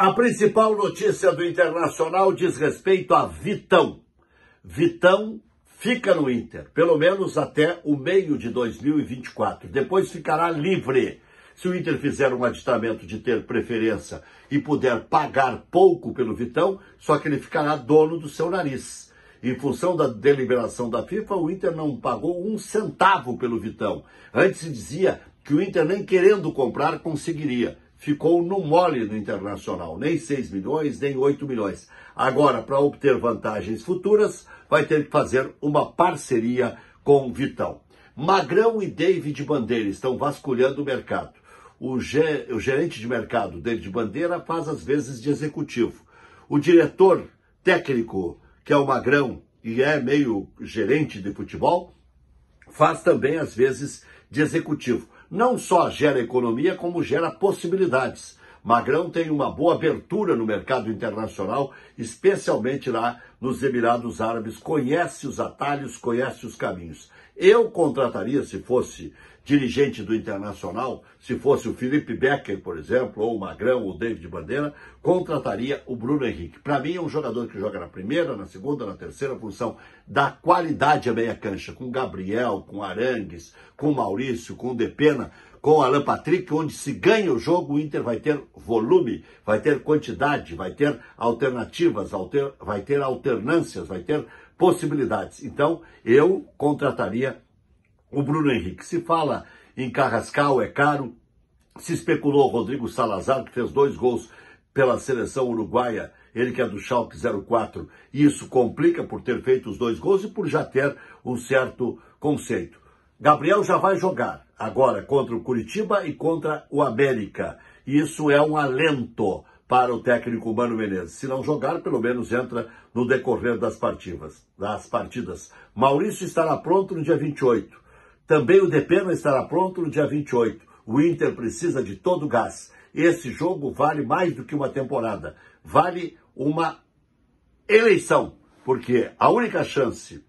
A principal notícia do Internacional diz respeito a Vitão. Vitão fica no Inter, pelo menos até o meio de 2024. Depois ficará livre. Se o Inter fizer um aditamento de ter preferência e puder pagar pouco pelo Vitão, só que ele ficará dono do seu nariz. Em função da deliberação da FIFA, o Inter não pagou um centavo pelo Vitão. Antes se dizia que o Inter, nem querendo comprar, conseguiria ficou no mole no internacional, nem 6 milhões, nem 8 milhões. Agora, para obter vantagens futuras, vai ter que fazer uma parceria com Vitão. Magrão e David Bandeira estão vasculhando o mercado. O, o gerente de mercado, David Bandeira, faz as vezes de executivo. O diretor técnico, que é o Magrão e é meio gerente de futebol, faz também as vezes de executivo não só gera economia, como gera possibilidades. Magrão tem uma boa abertura no mercado internacional, especialmente lá nos Emirados Árabes, conhece os atalhos, conhece os caminhos. Eu contrataria, se fosse dirigente do Internacional, se fosse o Felipe Becker, por exemplo, ou o Magrão, ou o David Bandeira, contrataria o Bruno Henrique. Para mim, é um jogador que joga na primeira, na segunda, na terceira função, da qualidade à meia cancha, com Gabriel, com Arangues, com Maurício, com Depena, com Alan Patrick, onde se ganha o jogo, o Inter vai ter volume, vai ter quantidade, vai ter alternativas, vai ter alternativas alternâncias, vai ter possibilidades. Então, eu contrataria o Bruno Henrique. Se fala em Carrascal, é caro. Se especulou Rodrigo Salazar, que fez dois gols pela seleção uruguaia, ele que é do Schalke 04. E isso complica por ter feito os dois gols e por já ter um certo conceito. Gabriel já vai jogar agora contra o Curitiba e contra o América. E isso é um alento para o técnico Mano Menezes. Se não jogar, pelo menos entra no decorrer das partidas. Das partidas. Maurício estará pronto no dia 28. Também o Depena estará pronto no dia 28. O Inter precisa de todo o gás. Esse jogo vale mais do que uma temporada. Vale uma eleição, porque a única chance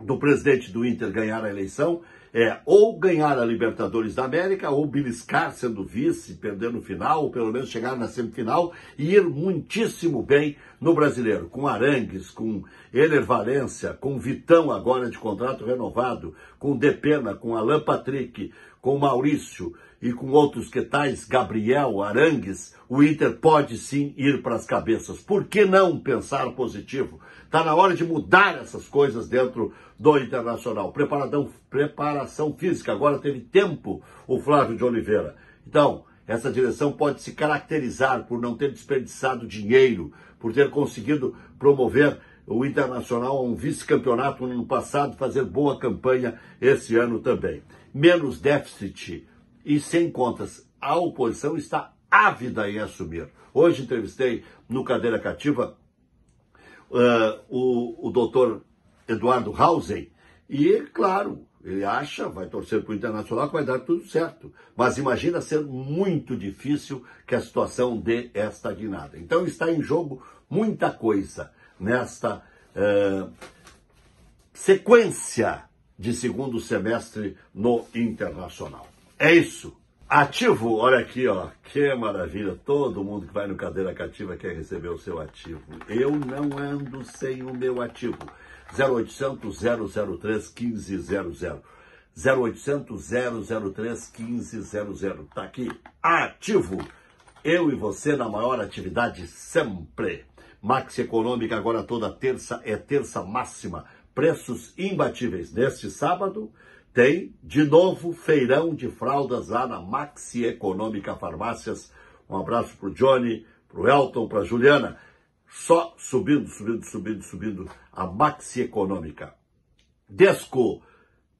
do presidente do Inter ganhar a eleição é, ou ganhar a Libertadores da América, ou beliscar sendo vice, perdendo o final, ou pelo menos chegar na semifinal e ir muitíssimo bem no brasileiro, com Arangues, com Ener Valência, com Vitão agora de contrato renovado, com Depena, com Alan Patrick, com Maurício, e com outros que tais, Gabriel, Arangues, o Inter pode sim ir para as cabeças. Por que não pensar positivo? Está na hora de mudar essas coisas dentro do Internacional. Preparadão, preparação física, agora teve tempo o Flávio de Oliveira. Então, essa direção pode se caracterizar por não ter desperdiçado dinheiro, por ter conseguido promover o Internacional a um vice-campeonato no ano passado, fazer boa campanha esse ano também. Menos déficit e sem contas. A oposição está ávida em assumir. Hoje entrevistei no Cadeira Cativa uh, o, o doutor Eduardo Hausen e, claro, ele acha, vai torcer para o Internacional que vai dar tudo certo. Mas imagina ser muito difícil que a situação dê esta guinada. Então está em jogo muita coisa nesta ah, sequência de segundo semestre no Internacional. É isso. Ativo, olha aqui, ó. Que maravilha. Todo mundo que vai no Cadeira Cativa quer receber o seu ativo. Eu não ando sem o meu ativo. 0800 003 1500. 0800 003 1500. Tá aqui. Ativo. Eu e você na maior atividade sempre. Max Econômica agora toda terça é terça máxima. Preços imbatíveis. Neste sábado, tem, de novo, feirão de fraldas lá na Maxi Econômica Farmácias. Um abraço para o Johnny, para o Elton, para a Juliana. Só subindo, subindo, subindo, subindo a Maxi Econômica. Desco.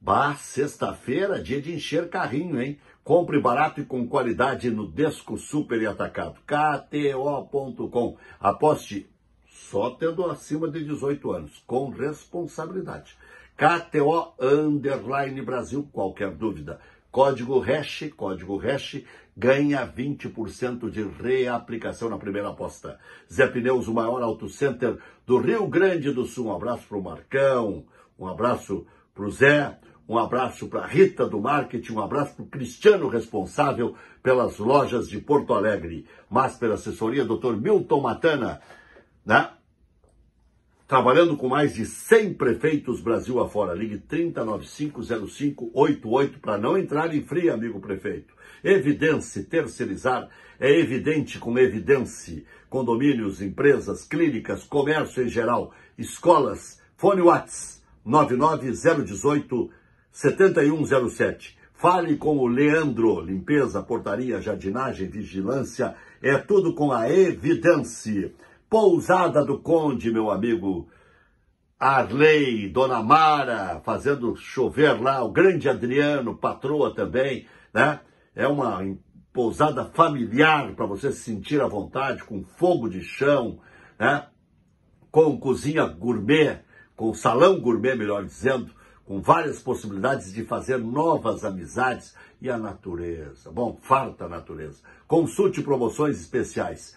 Bah, sexta-feira, dia de encher carrinho, hein? Compre barato e com qualidade no Desco Super e Atacado. KTO.com. Aposte só tendo acima de 18 anos, com responsabilidade. KTO Underline Brasil, qualquer dúvida. Código hash, código hash, ganha 20% de reaplicação na primeira aposta. Zé Pneus, o maior auto center do Rio Grande do Sul. Um abraço para o Marcão, um abraço para o Zé, um abraço para a Rita do Marketing, um abraço para o Cristiano, responsável pelas lojas de Porto Alegre. Mas pela assessoria, doutor Milton Matana, né? trabalhando com mais de 100 prefeitos Brasil afora. Ligue 30950588 para não entrar em fria, amigo prefeito. evidência terceirizar é evidente com evidência Condomínios, empresas, clínicas, comércio em geral, escolas. Fone Whats 99018 7107. Fale com o Leandro. Limpeza, portaria, jardinagem, vigilância, é tudo com a evidência Pousada do Conde, meu amigo Arley, Dona Mara, fazendo chover lá, o grande Adriano, patroa também, né? É uma pousada familiar para você se sentir à vontade, com fogo de chão, né? com cozinha gourmet, com salão gourmet, melhor dizendo, com várias possibilidades de fazer novas amizades e a natureza. Bom, farta a natureza. Consulte promoções especiais.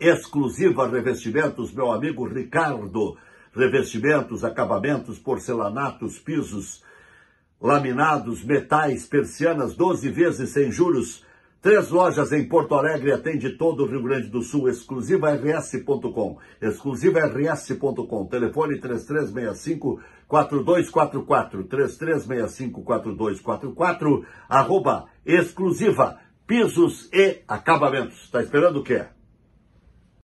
exclusiva Revestimentos, meu amigo Ricardo. Revestimentos, acabamentos, porcelanatos, pisos, laminados, metais, persianas, 12 vezes sem juros. Três lojas em Porto Alegre, atende todo o Rio Grande do Sul, exclusiva rs.com, exclusiva rs.com, telefone 3365 4244, 3365 4244, arroba exclusiva pisos e acabamentos. está esperando o quê?